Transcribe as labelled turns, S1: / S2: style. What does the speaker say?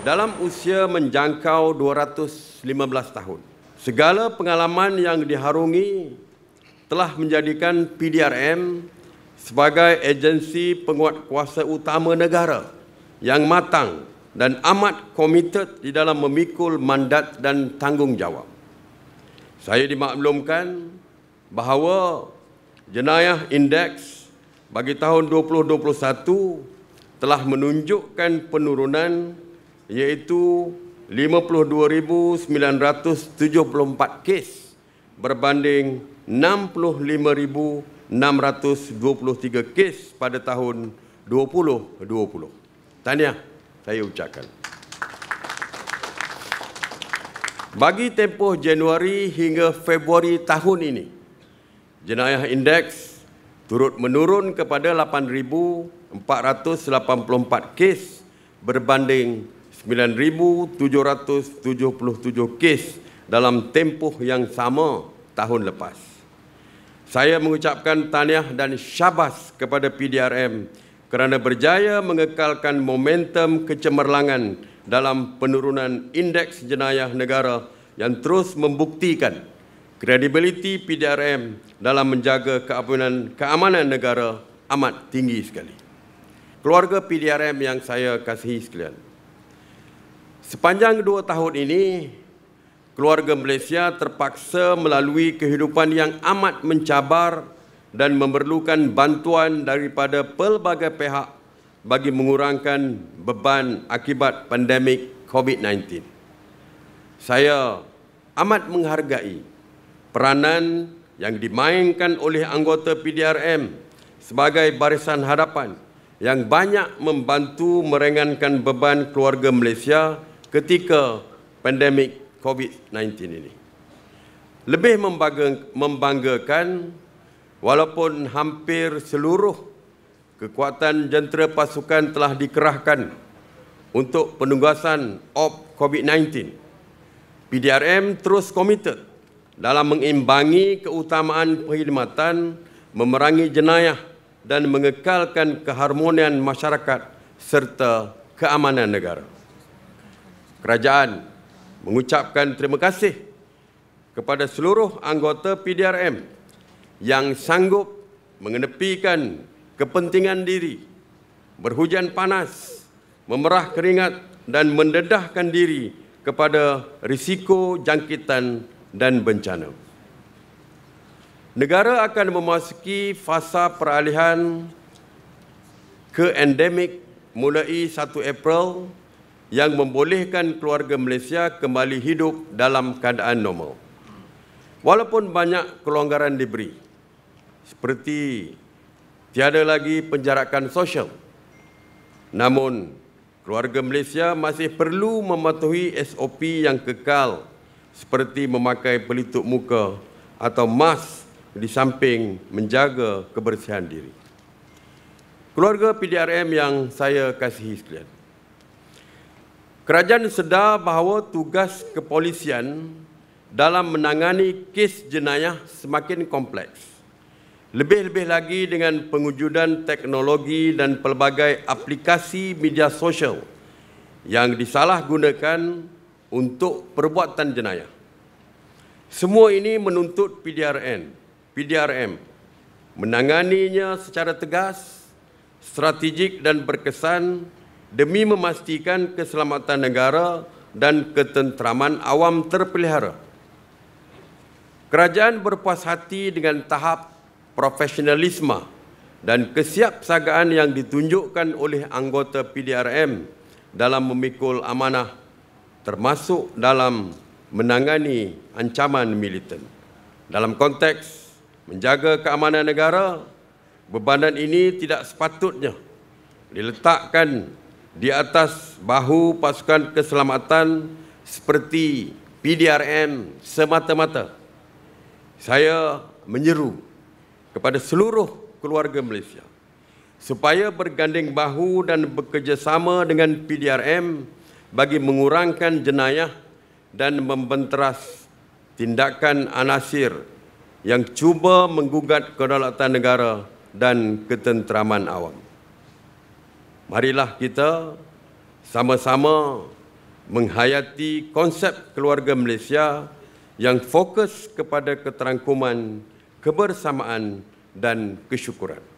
S1: dalam usia menjangkau 215 tahun. Segala pengalaman yang diharungi telah menjadikan PDRM sebagai agensi penguat kuasa utama negara yang matang dan amat komited di dalam memikul mandat dan tanggungjawab. Saya dimaklumkan bahawa jenayah indeks bagi tahun 2021 telah menunjukkan penurunan iaitu 52,974 kes berbanding 65,623 kes pada tahun 2020. Tahniah saya ucapkan. Bagi tempoh Januari hingga Februari tahun ini, jenayah indeks turut menurun kepada 8,484 kes berbanding 9,777 kes dalam tempoh yang sama tahun lepas. Saya mengucapkan taniah dan syabas kepada PDRM kerana berjaya mengekalkan momentum kecemerlangan dalam penurunan indeks jenayah negara yang terus membuktikan kredibiliti PDRM dalam menjaga keamanan, keamanan negara amat tinggi sekali. Keluarga PDRM yang saya kasihi sekalian, Sepanjang dua tahun ini, keluarga Malaysia terpaksa melalui kehidupan yang amat mencabar dan memerlukan bantuan daripada pelbagai pihak bagi mengurangkan beban akibat pandemik COVID-19. Saya amat menghargai peranan yang dimainkan oleh anggota PDRM sebagai barisan hadapan yang banyak membantu merengankan beban keluarga Malaysia ketika pandemik COVID-19 ini. Lebih membanggakan walaupun hampir seluruh kekuatan jentera pasukan telah dikerahkan untuk penugasan op COVID-19. PDRM terus komited dalam mengimbangi keutamaan perkhidmatan, memerangi jenayah dan mengekalkan keharmonian masyarakat serta keamanan negara kerajaan mengucapkan terima kasih kepada seluruh anggota PDRM yang sanggup mengenepikan kepentingan diri berhujan panas memerah keringat dan mendedahkan diri kepada risiko jangkitan dan bencana negara akan memasuki fasa peralihan ke endemik mulai 1 April yang membolehkan keluarga Malaysia kembali hidup dalam keadaan normal. Walaupun banyak kelonggaran diberi, seperti tiada lagi penjarakan sosial, namun keluarga Malaysia masih perlu mematuhi SOP yang kekal seperti memakai pelitup muka atau mask di samping menjaga kebersihan diri. Keluarga PDRM yang saya kasihi sekalian, Kerajaan sedar bahawa tugas kepolisian dalam menangani kes jenayah semakin kompleks. Lebih-lebih lagi dengan pengujudan teknologi dan pelbagai aplikasi media sosial yang disalahgunakan untuk perbuatan jenayah. Semua ini menuntut PDRM, PDRM menanganinya secara tegas, strategik dan berkesan demi memastikan keselamatan negara dan ketenteraman awam terpelihara. Kerajaan berpuas hati dengan tahap profesionalisme dan kesiapsagaan yang ditunjukkan oleh anggota PDRM dalam memikul amanah termasuk dalam menangani ancaman militan. Dalam konteks menjaga keamanan negara, bebanan ini tidak sepatutnya diletakkan di atas bahu pasukan keselamatan seperti PDRM semata-mata. Saya menyeru kepada seluruh keluarga Malaysia supaya berganding bahu dan bekerjasama dengan PDRM bagi mengurangkan jenayah dan membenteras tindakan anasir yang cuba menggugat kedaulatan negara dan ketenteraman awam marilah kita sama-sama menghayati konsep keluarga Malaysia yang fokus kepada keterangkuman, kebersamaan dan kesyukuran.